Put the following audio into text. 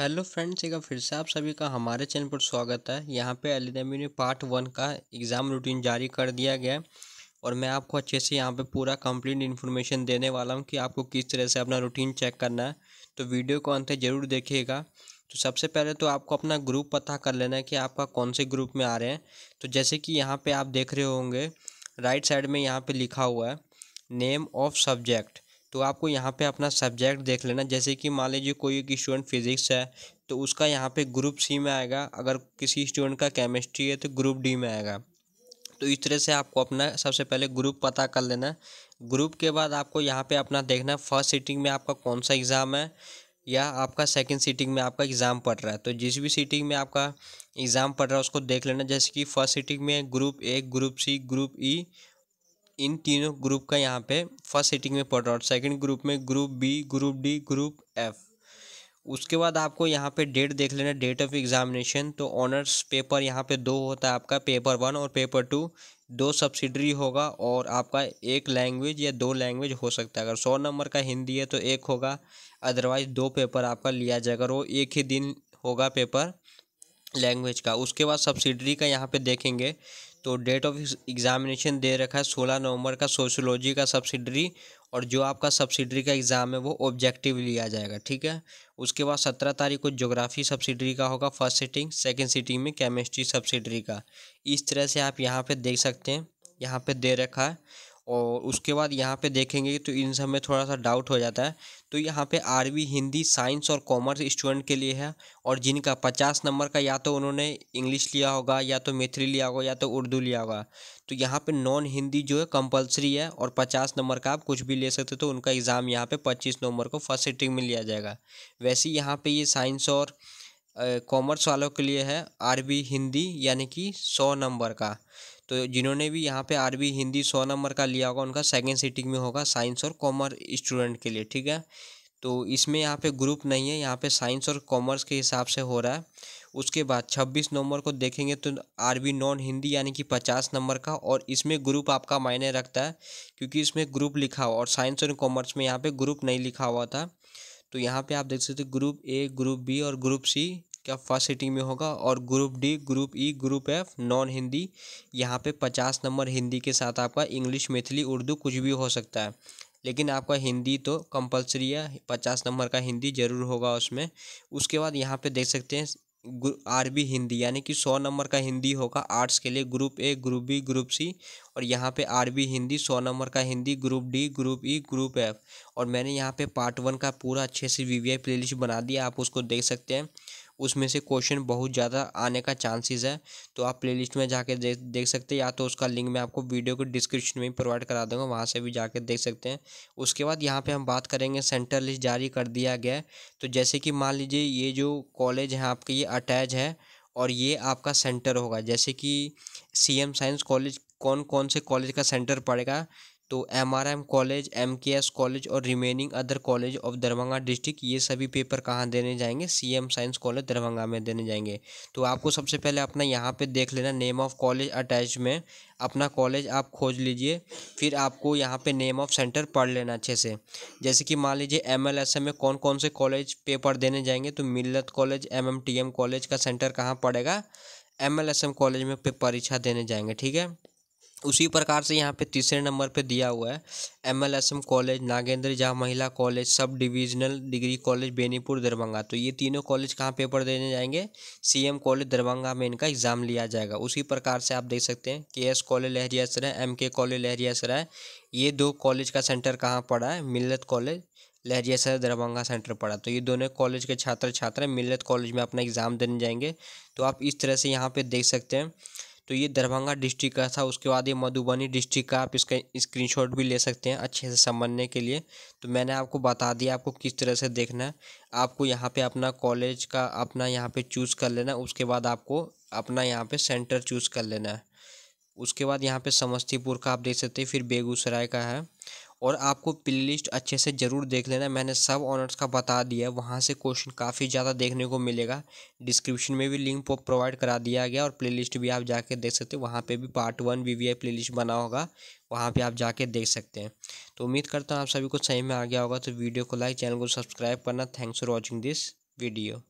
hello friends एक फिर से आप सभी का हमारे चैनल पर स्वागत है यहाँ पे एल ने पार्ट वन का एग्ज़ाम रूटीन जारी कर दिया गया है और मैं आपको अच्छे से यहाँ पे पूरा कंप्लीट इन्फॉर्मेशन देने वाला हूँ कि आपको किस तरह से अपना रूटीन चेक करना है तो वीडियो को अंत ज़रूर देखिएगा तो सबसे पहले तो आपको अपना ग्रुप पता कर लेना है कि आपका कौन से ग्रुप में आ रहे हैं तो जैसे कि यहाँ पर आप देख रहे होंगे राइट साइड में यहाँ पर लिखा हुआ है नेम ऑफ सब्जेक्ट तो आपको यहाँ पे अपना सब्जेक्ट देख लेना जैसे कि मान लीजिए कोई एक स्टूडेंट फिजिक्स है तो उसका यहाँ पे ग्रुप सी में आएगा अगर किसी स्टूडेंट का केमिस्ट्री है तो ग्रुप डी में आएगा तो इस तरह से आपको अपना सबसे पहले ग्रुप पता कर लेना ग्रुप के बाद आपको यहाँ पर अपना देखना फर्स्ट सीटिंग में आपका कौन सा एग्ज़ाम है या आपका सेकंड सीटिंग में आपका एग्ज़ाम पड़ रहा है तो जिस भी सीटिंग में आपका एग्ज़ाम पड़ रहा है उसको देख लेना जैसे कि फर्स्ट सीटिंग में group A group C group E इन तीनों ग्रुप का यहाँ पे फर्स्ट सीटिंग में पड़ रहा है और सेकेंड ग्रुप में group B group D group F उसके बाद आपको यहाँ पे डेट देख लेना डेट ऑफ एग्जामिनेशन तो ऑनर्स पेपर यहाँ पे दो होता है आपका पेपर वन और पेपर टू दो सब्सिडरी होगा और आपका एक लैंग्वेज या दो लैंग्वेज हो सकता है अगर सौ नंबर का हिंदी है तो एक होगा अदरवाइज दो पेपर आपका लिया जाएगा अगर वो एक ही दिन होगा पेपर लैंग्वेज का उसके बाद सब्सिडरी का यहाँ पे देखेंगे तो डेट ऑफ एग्ज़ामिनेशन दे रखा है सोलह नवंबर का सोशोलॉजी का सब्सिडरी और जो आपका सब्सिडरी का एग्ज़ाम है वो ऑब्जेक्टिव लिया जाएगा ठीक है उसके बाद सत्रह तारीख को ज्योग्राफी सब्सिडरी का होगा फर्स्ट सिटिंग सेकेंड सिटिंग में केमिस्ट्री सब्सिडरी का इस तरह से आप यहाँ पर देख सकते हैं यहाँ पर दे रखा है और उसके बाद यहाँ पे देखेंगे तो इन सब में थोड़ा सा डाउट हो जाता है तो यहाँ पे आरबी हिंदी साइंस और कॉमर्स स्टूडेंट के लिए है और जिनका पचास नंबर का या तो उन्होंने इंग्लिश लिया होगा या तो मैथिली लिया होगा या तो उर्दू लिया होगा तो यहाँ पे नॉन हिंदी जो है कंपलसरी है और पचास नंबर का आप कुछ भी ले सकते तो उनका एग्ज़ाम यहाँ पर पच्चीस नवंबर को फर्स्ट सीटिंग में लिया जाएगा वैसे यहाँ पर ये साइंस और कॉमर्स वालों के लिए है आर हिंदी यानी कि सौ नंबर का तो जिन्होंने भी यहाँ पे आरबी हिंदी सौ नंबर का लिया होगा उनका सेकेंड सीटिंग में होगा साइंस और कॉमर्स स्टूडेंट के लिए ठीक है तो इसमें यहाँ पे ग्रुप नहीं है यहाँ पे साइंस और कॉमर्स के हिसाब से हो रहा है उसके बाद छब्बीस नंबर को देखेंगे तो आरबी नॉन हिंदी यानी कि पचास नंबर का और इसमें ग्रुप आपका मायने रखता है क्योंकि इसमें ग्रुप लिखा हुआ और साइंस और कॉमर्स में यहाँ पर ग्रुप नहीं लिखा हुआ था तो यहाँ पे आप देख सकते हो ग्रुप ए ग्रुप बी और ग्रुप सी क्या फर्स्ट सिटिंग में होगा और group D group E group F non Hindi यहाँ पे पचास नंबर हिंदी के साथ आपका इंग्लिश मैथिली उर्दू कुछ भी हो सकता है लेकिन आपका हिंदी तो कंपलसरी है पचास नंबर का हिंदी ज़रूर होगा उसमें उसके बाद यहाँ पे देख सकते हैं आरबी हिंदी यानी कि सौ नंबर का हिंदी होगा आर्ट्स के लिए group A group B group C और यहाँ पे आरबी हिंदी सौ नंबर का Hindi group D group E group F और मैंने यहाँ पे पार्ट वन का पूरा अच्छे से वी वी आई प्लेलिस्ट बना दिया आप उसको देख सकते हैं उसमें से क्वेश्चन बहुत ज़्यादा आने का चांसेस है तो आप प्लेलिस्ट में जाके देख देख सकते हैं या तो उसका लिंक मैं आपको वीडियो के डिस्क्रिप्शन में प्रोवाइड करा दूँगा वहाँ से भी जाके देख सकते हैं उसके बाद यहाँ पर हम बात करेंगे सेंटर लिस्ट जारी कर दिया गया तो जैसे कि मान लीजिए ये जो कॉलेज है आपके ये अटैच है और ये आपका सेंटर होगा जैसे कि सी एम साइंस कॉलेज कौन कौन से कॉलेज का सेंटर पड़ेगा तो M R M college M K S college और remaining other college of Darbhanga district ये सभी पेपर कहाँ देने जाएंगे C M science college Darbhanga में देने जाएंगे तो आपको सबसे पहले अपना यहाँ पे देख लेना नेम ऑफ कॉलेज अटैच में अपना कॉलेज आप खोज लीजिए फिर आपको यहाँ पे नेम ऑफ सेंटर पढ़ लेना अच्छे से जैसे कि मान लीजिए एम एल एस एम में कौन कौन से कॉलेज पेपर देने जाएंगे तो Millat college M M T M college का सेंटर कहाँ पड़ेगा M L S M college में परीक्षा देने जाएंगे ठीक है उसी प्रकार से यहाँ पे तीसरे नंबर पे दिया हुआ है M L S M college Nagendra Jha Mahila college sub divisional degree college Benipur Darbhanga तो ये तीनों कॉलेज कहाँ पेपर देने जाएंगे सीएम कॉलेज दरभंगा में इनका एग्ज़ाम लिया जाएगा उसी प्रकार से आप देख सकते हैं के एस कॉलेज लहरिया सराय एम के कॉलेज लहरिया सराय ये दो कॉलेज का सेंटर कहाँ पड़ा है मिलत कॉलेज लहरिया सराय दरभंगा सेंटर पड़ा तो ये दोनों कॉलेज के छात्र छात्रा मिलत कॉलेज में अपना एग्ज़ाम देने जाएंगे तो आप इस तरह से यहाँ पर देख सकते हैं तो ये दरभंगा डिस्ट्रिक्ट का था उसके बाद ये मधुबनी डिस्ट्रिक्ट का आप इसका स्क्रीनशॉट भी ले सकते हैं अच्छे से समझने के लिए तो मैंने आपको बता दिया आपको किस तरह से देखना है आपको यहाँ पे अपना कॉलेज का अपना यहाँ पे चूज़ कर लेना है उसके बाद आपको अपना यहाँ पे सेंटर चूज़ कर लेना है उसके बाद यहाँ पे समस्तीपुर का आप देख सकते हैं फिर बेगूसराय का है और आपको प्ले लिस्ट अच्छे से ज़रूर देख लेना मैंने सब ऑनर्स का बता दिया वहाँ से क्वेश्चन काफ़ी ज़्यादा देखने को मिलेगा डिस्क्रिप्शन में भी लिंक प्रोवाइड करा दिया गया और प्ले लिस्ट भी आप जाके देख सकते हो वहाँ पर भी part one V V playlist बना होगा वहाँ पे आप जाके देख सकते हैं तो उम्मीद करता हूँ आप सभी को सही में आ गया होगा तो वीडियो को लाइक चैनल को सब्सक्राइब करना thanks for watching this video